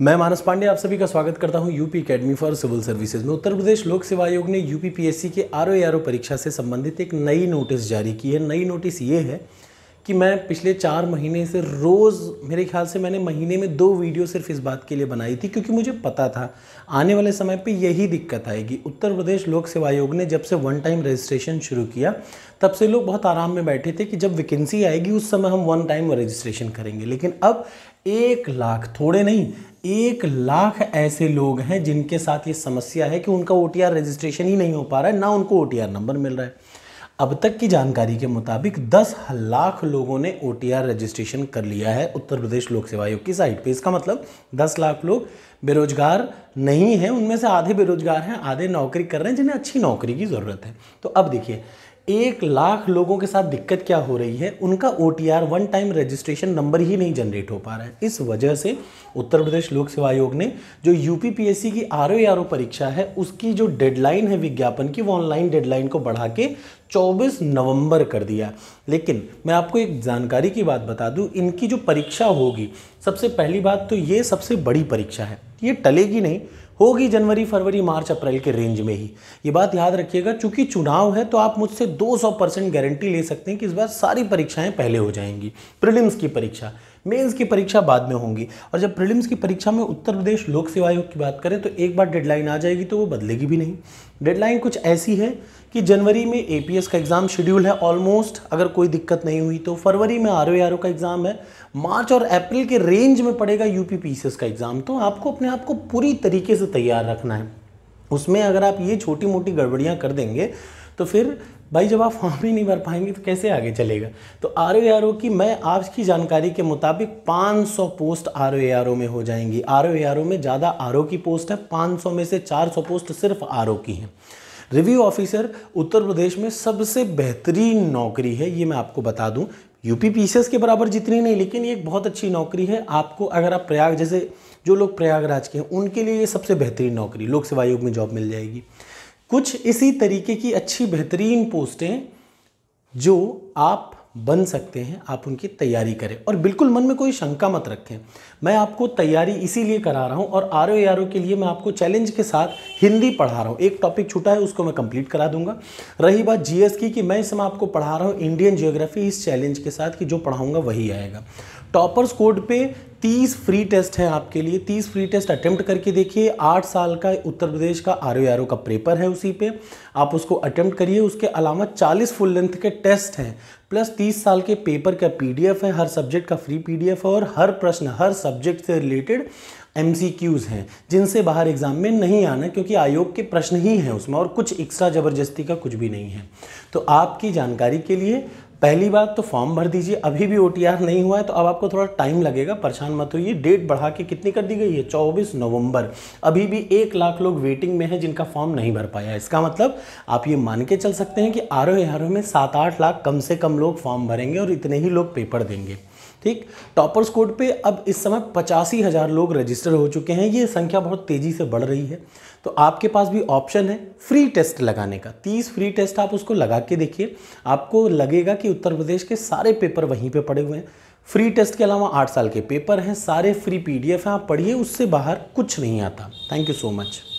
मैं मानस पांडे आप सभी का स्वागत करता हूं UP academy for civil services में उत्तर प्रदेश लोक सेवा आयोग ने यूपीपीएससी के आर ओ परीक्षा से संबंधित एक नई नोटिस जारी की है नई नोटिस ये है कि मैं पिछले चार महीने से रोज़ मेरे ख्याल से मैंने महीने में दो वीडियो सिर्फ इस बात के लिए बनाई थी क्योंकि मुझे पता था आने वाले समय पे यही दिक्कत आएगी उत्तर प्रदेश लोक सेवा आयोग ने जब से वन टाइम रजिस्ट्रेशन शुरू किया तब से लोग बहुत आराम में बैठे थे कि जब वैकेंसी आएगी उस समय हम वन टाइम रजिस्ट्रेशन करेंगे लेकिन अब एक लाख थोड़े नहीं एक लाख ऐसे लोग हैं जिनके साथ ये समस्या है कि उनका ओ रजिस्ट्रेशन ही नहीं हो पा रहा है ना उनको ओ नंबर मिल रहा है अब तक की जानकारी के मुताबिक 10 लाख लोगों ने ओ रजिस्ट्रेशन कर लिया है उत्तर प्रदेश लोक सेवा आयोग की साइट पे इसका मतलब 10 लाख लोग बेरोजगार नहीं हैं उनमें से आधे बेरोजगार हैं आधे नौकरी कर रहे हैं जिन्हें अच्छी नौकरी की ज़रूरत है तो अब देखिए एक लाख लोगों के साथ दिक्कत क्या हो रही है उनका O one time registration number ही नहीं जनरेट हो पा रहा है इस वजह से उत्तर प्रदेश लोक सेवा आयोग ने जो यू की आर ओ परीक्षा है उसकी जो डेडलाइन है विज्ञापन की वो ऑनलाइन डेडलाइन को बढ़ा के 24 नवंबर कर दिया लेकिन मैं आपको एक जानकारी की बात बता दूं इनकी जो परीक्षा होगी सबसे पहली बात तो ये सबसे बड़ी परीक्षा है ये टलेगी नहीं होगी जनवरी फरवरी मार्च अप्रैल के रेंज में ही ये बात याद रखिएगा चूंकि चुनाव है तो आप मुझसे 200 परसेंट गारंटी ले सकते हैं कि इस बार सारी परीक्षाएं पहले हो जाएंगी प्रिलिम्स की परीक्षा मेंस की परीक्षा बाद में होंगी और जब प्रीलिम्स की परीक्षा में उत्तर प्रदेश लोक सेवा आयोग की बात करें तो एक बार डेडलाइन आ जाएगी तो वो बदलेगी भी नहीं डेडलाइन कुछ ऐसी है कि जनवरी में ए का एग्ज़ाम शेड्यूल है ऑलमोस्ट अगर कोई दिक्कत नहीं हुई तो फरवरी में आर ओ का एग्ज़ाम है मार्च और अप्रैल के रेंज में पड़ेगा यू पी का एग्ज़ाम तो आपको अपने आप को पूरी तरीके से तैयार रखना है उसमें अगर आप ये छोटी मोटी गड़बड़ियाँ कर देंगे तो फिर भाई जब आप फॉर्म ही नहीं भर पाएंगे तो कैसे आगे चलेगा तो आर ओ आर ओ की मैं आपकी जानकारी के मुताबिक 500 post R O R O में हो जाएंगी आर ओ आर ओ में ज़्यादा आर ओ की पोस्ट है 500 में से 400 पोस्ट सिर्फ आर ओ की हैं रिव्यू ऑफिसर उत्तर प्रदेश में सबसे बेहतरीन नौकरी है ये मैं आपको बता दूं यूपी पीसीएस के बराबर जितनी नहीं लेकिन ये एक बहुत अच्छी नौकरी है आपको अगर आप प्रयाग जैसे जो लोग प्रयागराज के हैं उनके लिए ये सबसे बेहतरीन नौकरी लोक सेवा आयोग में जॉब मिल जाएगी कुछ इसी तरीके की अच्छी बेहतरीन पोस्टें जो आप बन सकते हैं आप उनकी तैयारी करें और बिल्कुल मन में कोई शंका मत रखें मैं आपको तैयारी इसीलिए करा रहा हूं और आर ओ आर के लिए मैं आपको चैलेंज के साथ हिंदी पढ़ा रहा हूं एक टॉपिक छूटा है उसको मैं कंप्लीट करा दूंगा रही बात जीएस की कि मैं इस समय आपको पढ़ा रहा हूं इंडियन जियोग्राफी इस चैलेंज के साथ कि जो पढ़ाऊंगा वही आएगा टॉपर्स कोड पे 30 फ्री टेस्ट हैं आपके लिए 30 फ्री टेस्ट अटेम्प्ट करके देखिए आठ साल का उत्तर प्रदेश का आर ओ का पेपर है उसी पे आप उसको अटेम्प्ट करिए उसके अलावा 40 फुल लेंथ के टेस्ट हैं प्लस 30 साल के पेपर का पीडीएफ है हर सब्जेक्ट का फ्री पीडीएफ है और हर प्रश्न हर सब्जेक्ट से रिलेटेड एम हैं जिनसे बाहर एग्जाम में नहीं आना क्योंकि आयोग के प्रश्न ही हैं उसमें और कुछ एक्स्ट्रा ज़बरदस्ती का कुछ भी नहीं है तो आपकी जानकारी के लिए पहली बात तो फॉर्म भर दीजिए अभी भी ओ नहीं हुआ है तो अब आपको थोड़ा टाइम लगेगा परेशान मत होइए डेट बढ़ा के कितनी कर दी गई है 24 नवंबर अभी भी एक लाख लोग वेटिंग में हैं जिनका फॉर्म नहीं भर पाया इसका मतलब आप ये मान के चल सकते हैं कि आर ओ में सात आठ लाख कम से कम लोग फॉर्म भरेंगे और इतने ही लोग पेपर देंगे ठीक टॉपर्स कोड पे अब इस समय पचासी हज़ार लोग रजिस्टर हो चुके हैं ये संख्या बहुत तेज़ी से बढ़ रही है तो आपके पास भी ऑप्शन है फ्री टेस्ट लगाने का तीस फ्री टेस्ट आप उसको लगा के देखिए आपको लगेगा कि उत्तर प्रदेश के सारे पेपर वहीं पर पे पड़े हुए हैं फ्री टेस्ट के अलावा आठ साल के पेपर हैं सारे फ्री पी हैं आप पढ़िए उससे बाहर कुछ नहीं आता थैंक यू सो मच